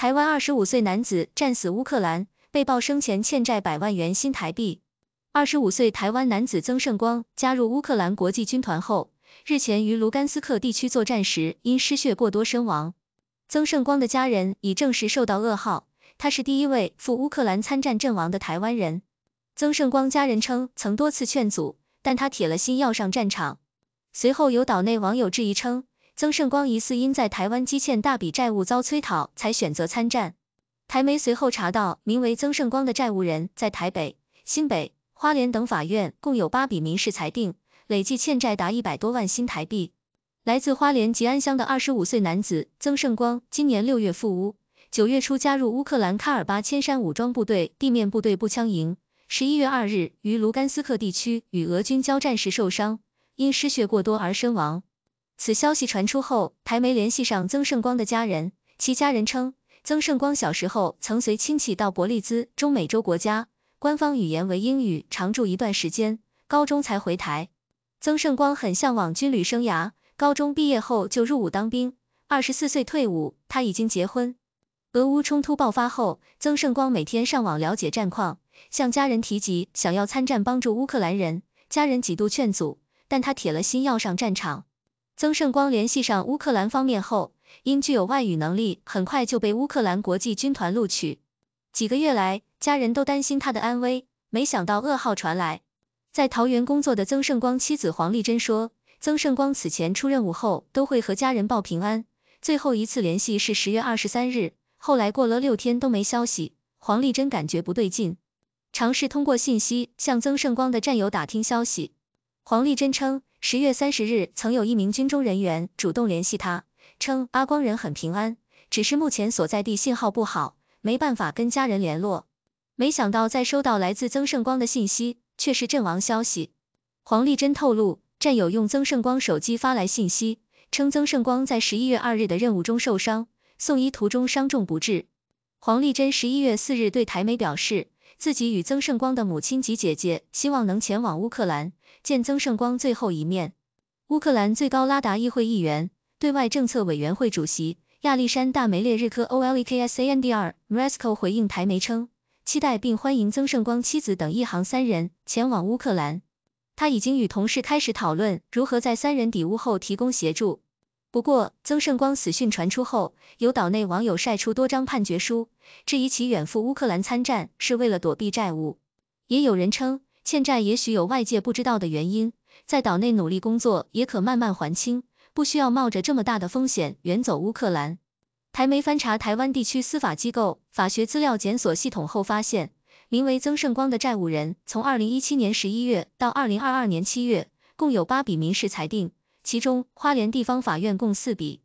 台湾二十五岁男子战死乌克兰，被曝生前欠债百万元新台币。二十五岁台湾男子曾胜光加入乌克兰国际军团后，日前于卢甘斯克地区作战时因失血过多身亡。曾胜光的家人已证实受到噩耗，他是第一位赴乌克兰参战阵亡的台湾人。曾胜光家人称曾多次劝阻，但他铁了心要上战场。随后有岛内网友质疑称。曾盛光疑似因在台湾积欠大笔债务遭催讨，才选择参战。台媒随后查到，名为曾盛光的债务人在台北、新北、花莲等法院共有八笔民事裁定，累计欠债达一百多万新台币。来自花莲吉安乡的二十五岁男子曾盛光，今年六月赴乌，九月初加入乌克兰卡尔巴千山武装部队地面部队步枪营。十一月二日，于卢甘斯克地区与俄军交战时受伤，因失血过多而身亡。此消息传出后，台媒联系上曾盛光的家人，其家人称，曾盛光小时候曾随亲戚到伯利兹中美洲国家，官方语言为英语，常住一段时间，高中才回台。曾盛光很向往军旅生涯，高中毕业后就入伍当兵，二十四岁退伍。他已经结婚。俄乌冲突爆发后，曾胜光每天上网了解战况，向家人提及想要参战帮助乌克兰人，家人几度劝阻，但他铁了心要上战场。曾盛光联系上乌克兰方面后，因具有外语能力，很快就被乌克兰国际军团录取。几个月来，家人都担心他的安危，没想到噩耗传来。在桃园工作的曾盛光妻子黄丽珍说，曾盛光此前出任务后都会和家人报平安，最后一次联系是十月二十三日，后来过了六天都没消息。黄丽珍感觉不对劲，尝试通过信息向曾盛光的战友打听消息。黄丽珍称，十月三十日曾有一名军中人员主动联系他，称阿光人很平安，只是目前所在地信号不好，没办法跟家人联络。没想到在收到来自曾圣光的信息，却是阵亡消息。黄丽珍透露，战友用曾圣光手机发来信息，称曾胜光在十一月二日的任务中受伤，送医途中伤重不治。黄丽珍十一月四日对台媒表示。自己与曾盛光的母亲及姐姐希望能前往乌克兰见曾盛光最后一面。乌克兰最高拉达议会议员、对外政策委员会主席亚历山大·梅列日科 （Oleksandr Mreisko） 回应台媒称，期待并欢迎曾盛光妻子等一行三人前往乌克兰。他已经与同事开始讨论如何在三人抵乌后提供协助。不过，曾盛光死讯传出后，有岛内网友晒出多张判决书，质疑其远赴乌克兰参战是为了躲避债务。也有人称，欠债也许有外界不知道的原因，在岛内努力工作也可慢慢还清，不需要冒着这么大的风险远走乌克兰。台媒翻查台湾地区司法机构法学资料检索系统后发现，名为曾盛光的债务人，从二零一七年十一月到二零二二年七月，共有八笔民事裁定。其中，花莲地方法院共四笔，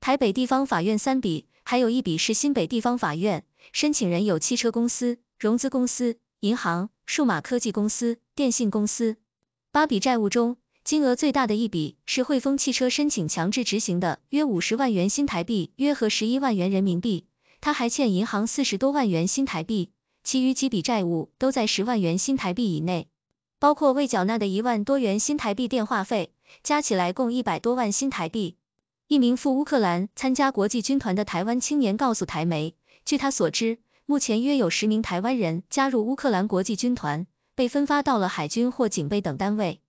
台北地方法院三笔，还有一笔是新北地方法院。申请人有汽车公司、融资公司、银行、数码科技公司、电信公司。八笔债务中，金额最大的一笔是汇丰汽车申请强制执行的约五十万元新台币，约合十一万元人民币。他还欠银行四十多万元新台币，其余几笔债务都在十万元新台币以内。包括未缴纳的一万多元新台币电话费，加起来共一百多万新台币。一名赴乌克兰参加国际军团的台湾青年告诉台媒，据他所知，目前约有十名台湾人加入乌克兰国际军团，被分发到了海军或警备等单位。